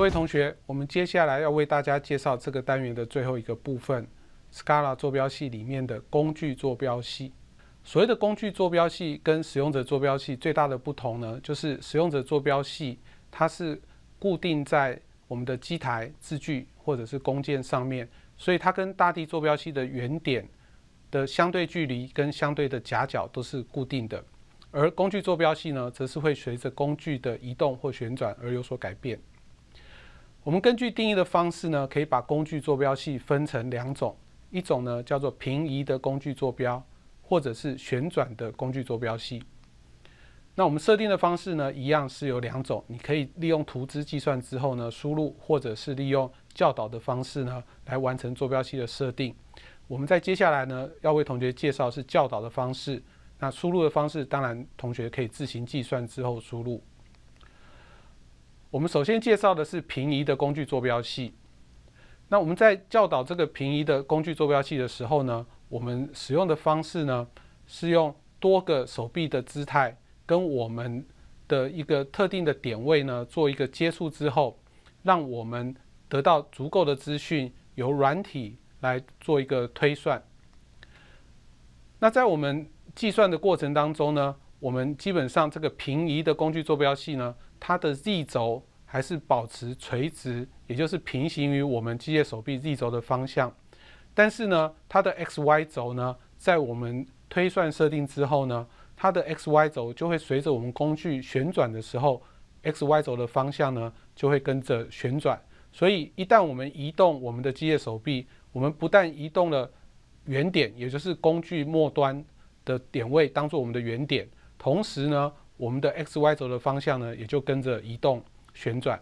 各位同学，我们接下来要为大家介绍这个单元的最后一个部分 ——Scala 坐标系里面的工具坐标系。所谓的工具坐标系跟使用者坐标系最大的不同呢，就是使用者坐标系它是固定在我们的机台、字具或者是工件上面，所以它跟大地坐标系的原点的相对距离跟相对的夹角都是固定的。而工具坐标系呢，则是会随着工具的移动或旋转而有所改变。我们根据定义的方式呢，可以把工具坐标系分成两种，一种呢叫做平移的工具坐标，或者是旋转的工具坐标系。那我们设定的方式呢，一样是有两种，你可以利用图纸计算之后呢输入，或者是利用教导的方式呢来完成坐标系的设定。我们在接下来呢要为同学介绍是教导的方式，那输入的方式当然同学可以自行计算之后输入。我们首先介绍的是平移的工具坐标系。那我们在教导这个平移的工具坐标系的时候呢，我们使用的方式呢是用多个手臂的姿态跟我们的一个特定的点位呢做一个接触之后，让我们得到足够的资讯，由软体来做一个推算。那在我们计算的过程当中呢，我们基本上这个平移的工具坐标系呢。它的 Z 轴还是保持垂直，也就是平行于我们机械手臂 Z 轴的方向。但是呢，它的 X Y 轴呢，在我们推算设定之后呢，它的 X Y 轴就会随着我们工具旋转的时候，X Y 轴的方向呢就会跟着旋转。所以一旦我们移动我们的机械手臂，我们不但移动了原点，也就是工具末端的点位当做我们的原点，同时呢。我们的 X、Y 轴的方向呢，也就跟着移动旋转。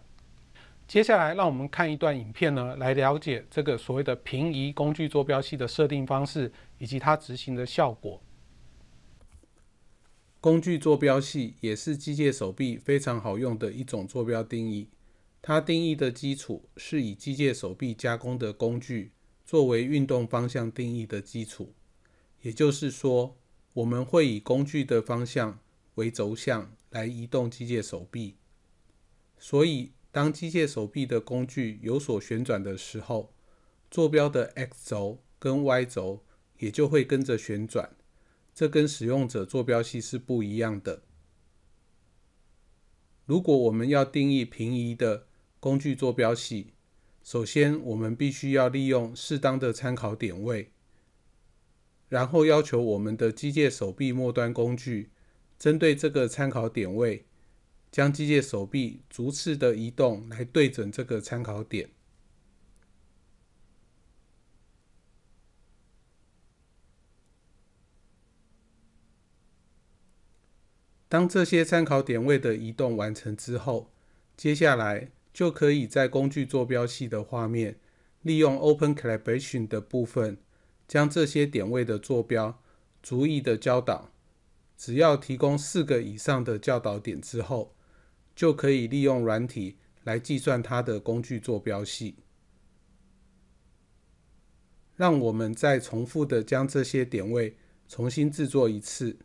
接下来，让我们看一段影片呢，来了解这个所谓的平移工具坐标系的设定方式以及它执行的效果。工具坐标系也是机械手臂非常好用的一种坐标定义。它定义的基础是以机械手臂加工的工具作为运动方向定义的基础。也就是说，我们会以工具的方向。为轴向来移动机械手臂，所以当机械手臂的工具有所旋转的时候，坐标的 x 轴跟 y 轴也就会跟着旋转。这跟使用者坐标系是不一样的。如果我们要定义平移的工具坐标系，首先我们必须要利用适当的参考点位，然后要求我们的机械手臂末端工具。针对这个参考点位，将机械手臂逐次的移动来对准这个参考点。当这些参考点位的移动完成之后，接下来就可以在工具坐标系的画面，利用 Open Calibration 的部分，将这些点位的坐标逐一的交导。只要提供四个以上的教导点之后，就可以利用软体来计算它的工具坐标系。让我们再重复的将这些点位重新制作一次。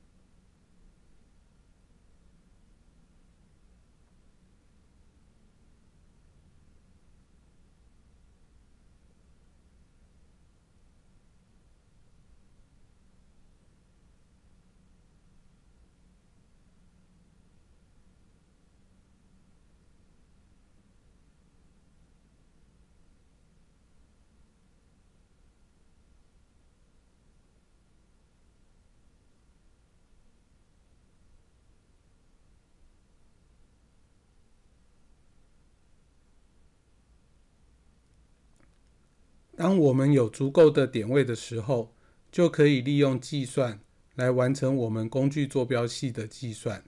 当我们有足够的点位的时候，就可以利用计算来完成我们工具坐标系的计算。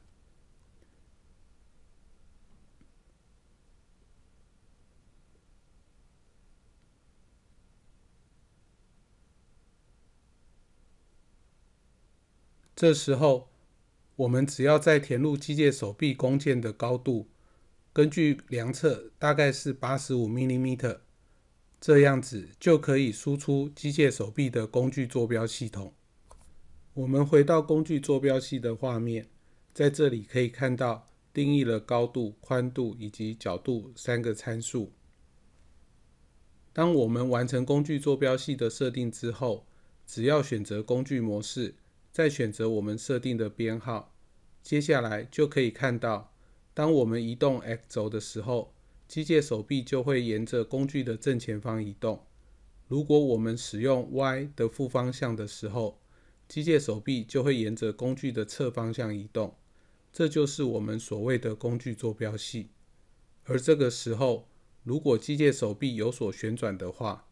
这时候，我们只要再填入机械手臂弓箭的高度，根据量测大概是八十五毫米。这样子就可以输出机械手臂的工具坐标系统。我们回到工具坐标系的画面，在这里可以看到定义了高度、宽度以及角度三个参数。当我们完成工具坐标系的设定之后，只要选择工具模式，再选择我们设定的编号，接下来就可以看到，当我们移动 X 轴的时候。机械手臂就会沿着工具的正前方移动。如果我们使用 Y 的负方向的时候，机械手臂就会沿着工具的侧方向移动。这就是我们所谓的工具坐标系。而这个时候，如果机械手臂有所旋转的话，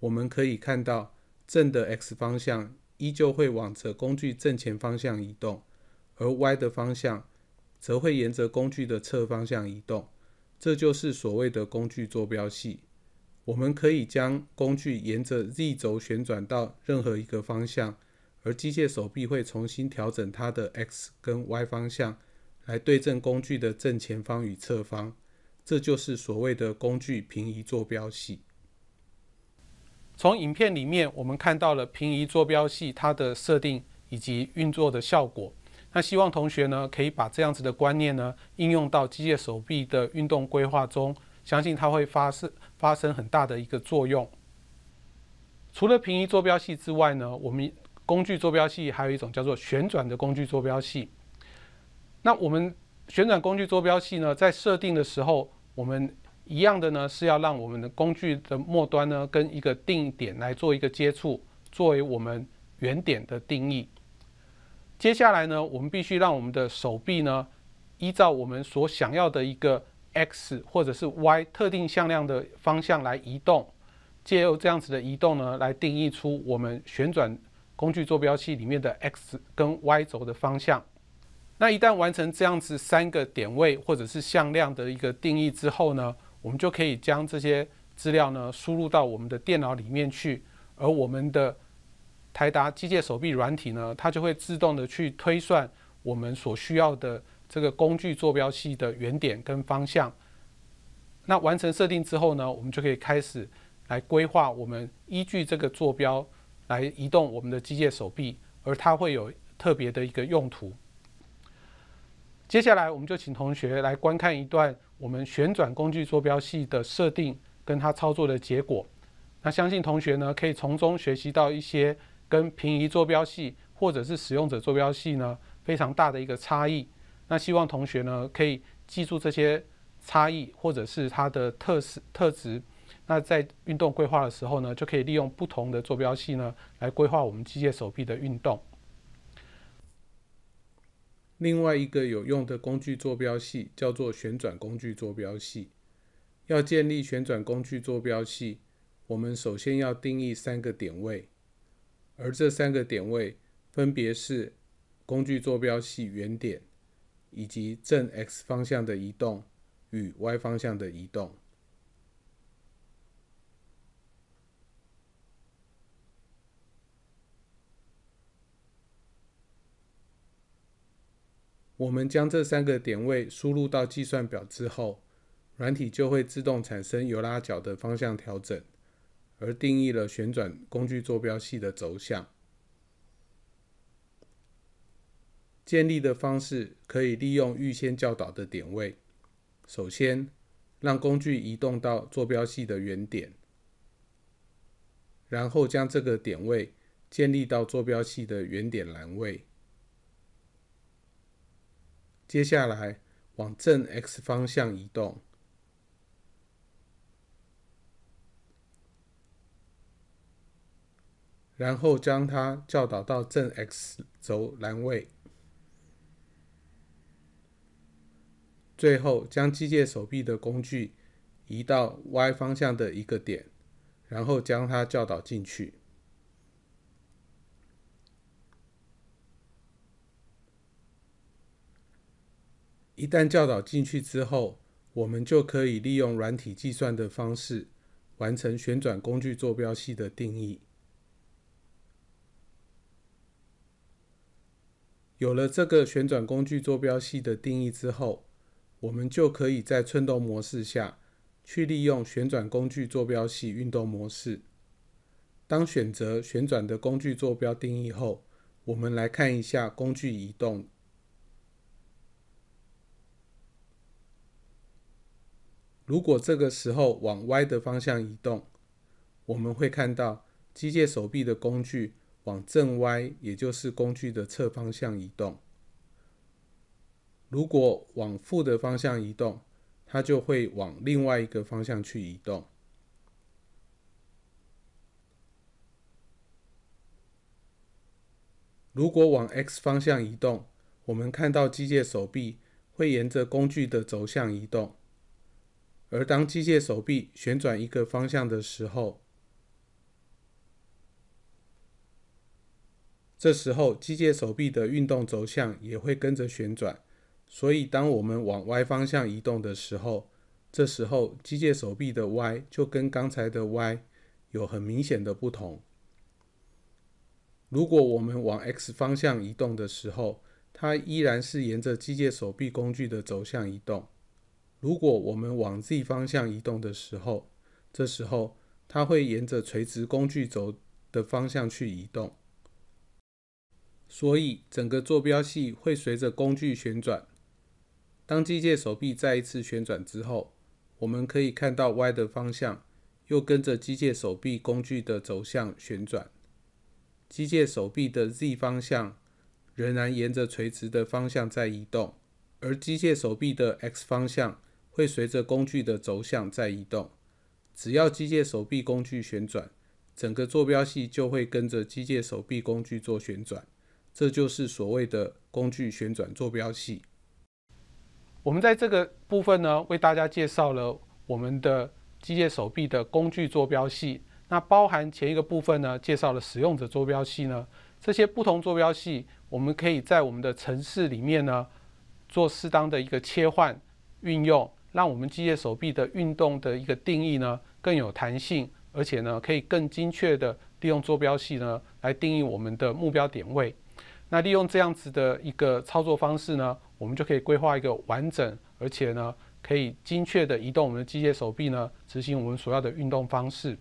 我们可以看到正的 X 方向依旧会往着工具正前方向移动，而 Y 的方向则会沿着工具的侧方向移动。这就是所谓的工具坐标系，我们可以将工具沿着 Z 轴旋转到任何一个方向，而机械手臂会重新调整它的 X 跟 Y 方向，来对正工具的正前方与侧方。这就是所谓的工具平移坐标系。从影片里面，我们看到了平移坐标系它的设定以及运作的效果。那希望同学呢可以把这样子的观念呢应用到机械手臂的运动规划中，相信它会发生发生很大的一个作用。除了平移坐标系之外呢，我们工具坐标系还有一种叫做旋转的工具坐标系。那我们旋转工具坐标系呢，在设定的时候，我们一样的呢是要让我们的工具的末端呢跟一个定点来做一个接触，作为我们原点的定义。接下来呢，我们必须让我们的手臂呢，依照我们所想要的一个 x 或者是 y 特定向量的方向来移动，借由这样子的移动呢，来定义出我们旋转工具坐标系里面的 x 跟 y 轴的方向。那一旦完成这样子三个点位或者是向量的一个定义之后呢，我们就可以将这些资料呢输入到我们的电脑里面去，而我们的。台达机械手臂软体呢，它就会自动的去推算我们所需要的这个工具坐标系的原点跟方向。那完成设定之后呢，我们就可以开始来规划我们依据这个坐标来移动我们的机械手臂，而它会有特别的一个用途。接下来我们就请同学来观看一段我们旋转工具坐标系的设定跟它操作的结果。那相信同学呢可以从中学习到一些。跟平移坐标系或者是使用者坐标系呢，非常大的一个差异。那希望同学呢可以记住这些差异或者是它的特色特质。那在运动规划的时候呢，就可以利用不同的坐标系呢来规划我们机械手臂的运动。另外一个有用的工具坐标系叫做旋转工具坐标系。要建立旋转工具坐标系，我们首先要定义三个点位。而这三个点位分别是工具坐标系原点，以及正 x 方向的移动与 y 方向的移动。我们将这三个点位输入到计算表之后，软体就会自动产生欧拉角的方向调整。而定义了旋转工具坐标系的轴向。建立的方式可以利用预先教导的点位。首先，让工具移动到坐标系的原点，然后将这个点位建立到坐标系的原点栏位。接下来，往正 X 方向移动。然后将它教导到正 x 轴栏位，最后将机械手臂的工具移到 y 方向的一个点，然后将它教导进去。一旦教导进去之后，我们就可以利用软体计算的方式，完成旋转工具坐标系的定义。有了这个旋转工具坐标系的定义之后，我们就可以在寸动模式下去利用旋转工具坐标系运动模式。当选择旋转的工具坐标定义后，我们来看一下工具移动。如果这个时候往 Y 的方向移动，我们会看到机械手臂的工具。往正 Y，也就是工具的侧方向移动。如果往负的方向移动，它就会往另外一个方向去移动。如果往 X 方向移动，我们看到机械手臂会沿着工具的轴向移动。而当机械手臂旋转一个方向的时候，这时候，机械手臂的运动轴向也会跟着旋转，所以当我们往 Y 方向移动的时候，这时候机械手臂的 Y 就跟刚才的 Y 有很明显的不同。如果我们往 X 方向移动的时候，它依然是沿着机械手臂工具的轴向移动。如果我们往 Z 方向移动的时候，这时候它会沿着垂直工具轴的方向去移动。所以，整个坐标系会随着工具旋转。当机械手臂再一次旋转之后，我们可以看到 Y 的方向又跟着机械手臂工具的轴向旋转。机械手臂的 Z 方向仍然沿着垂直的方向在移动，而机械手臂的 X 方向会随着工具的轴向在移动。只要机械手臂工具旋转，整个坐标系就会跟着机械手臂工具做旋转。这就是所谓的工具旋转坐标系。我们在这个部分呢，为大家介绍了我们的机械手臂的工具坐标系。那包含前一个部分呢，介绍了使用者坐标系呢，这些不同坐标系，我们可以在我们的城市里面呢，做适当的一个切换运用，让我们机械手臂的运动的一个定义呢，更有弹性，而且呢，可以更精确的利用坐标系呢，来定义我们的目标点位。那利用这样子的一个操作方式呢，我们就可以规划一个完整，而且呢，可以精确的移动我们的机械手臂呢，执行我们所要的运动方式。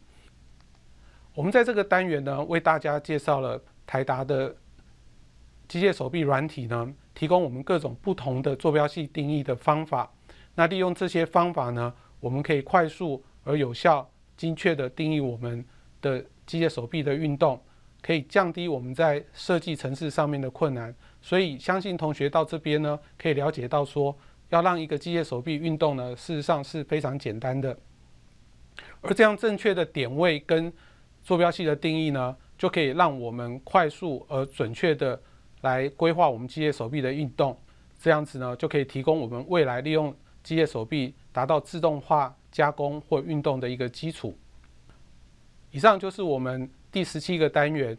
我们在这个单元呢，为大家介绍了台达的机械手臂软体呢，提供我们各种不同的坐标系定义的方法。那利用这些方法呢，我们可以快速而有效、精确的定义我们的机械手臂的运动。可以降低我们在设计程式上面的困难，所以相信同学到这边呢，可以了解到说，要让一个机械手臂运动呢，事实上是非常简单的。而这样正确的点位跟坐标系的定义呢，就可以让我们快速而准确的来规划我们机械手臂的运动，这样子呢，就可以提供我们未来利用机械手臂达到自动化加工或运动的一个基础。以上就是我们。第十七个单元，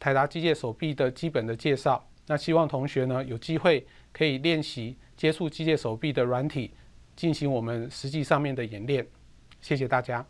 台达机械手臂的基本的介绍。那希望同学呢有机会可以练习接触机械手臂的软体，进行我们实际上面的演练。谢谢大家。